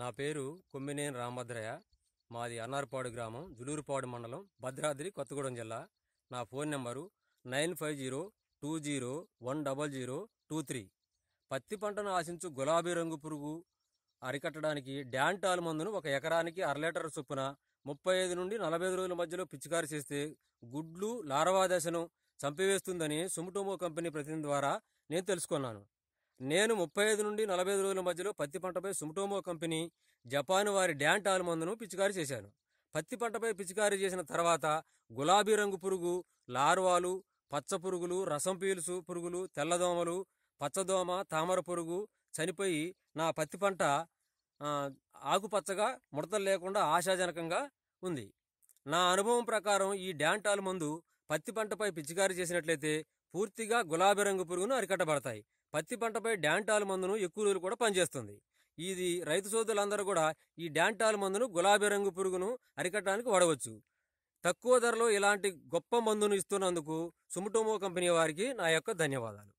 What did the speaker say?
నా పేరు కొమ్మినేని రామభద్రయ్య మాది అన్నారపాడు గ్రామం జులూరుపాడు మండలం భద్రాద్రి కొత్తగూడెం జిల్లా నా phone number nine five zero two zero one double zero two three పత్తి పంటను ఆశించు గులాబీ రంగు పురుగు అరికట్టడానికి డ్యాంటాల్ మందును ఒక ఎకరానికి అర లీటర్ చొప్పున ముప్పై ఐదు నుండి నలభై ఐదు రోజుల మధ్యలో పిచికారి చేస్తే గుడ్లు లారవా దశను చంపివేస్తుందని సుముటోమో కంపెనీ ప్రతినిధి ద్వారా నేను తెలుసుకున్నాను నేను ముప్పై ఐదు నుండి నలభై ఐదు రోజుల మధ్యలో పత్తి పంటపై సుమటోమో కంపెనీ జపాన్ వారి డ్యాంట్ ఆల్ మందును పిచికారీ చేశాను పత్తి పంటపై పిచికారీ చేసిన తర్వాత గులాబీ రంగు పురుగు లార్వాలు పచ్చ పురుగులు రసం పీలుసు పురుగులు తెల్లదోమలు పచ్చదోమ తామర పురుగు చనిపోయి నా పత్తి పంట ఆకుపచ్చగా ముడతలు లేకుండా ఆశాజనకంగా ఉంది నా అనుభవం ప్రకారం ఈ డ్యాంటాల్ మందు పత్తి పంటపై పిచికారీ చేసినట్లయితే పూర్తిగా గులాబీ రంగు పురుగును అరికట్టబడతాయి పత్తి పంటపై డాంటాల్ మందును ఎక్కువ రోజులు కూడా పనిచేస్తుంది ఇది రైతు సోదరులందరూ కూడా ఈ డాంటాల్ మందును గులాబీ రంగు పురుగును అరికట్టడానికి వాడవచ్చు తక్కువ ధరలో ఇలాంటి గొప్ప మందును ఇస్తున్నందుకు సుముటోమో కంపెనీ వారికి నా యొక్క ధన్యవాదాలు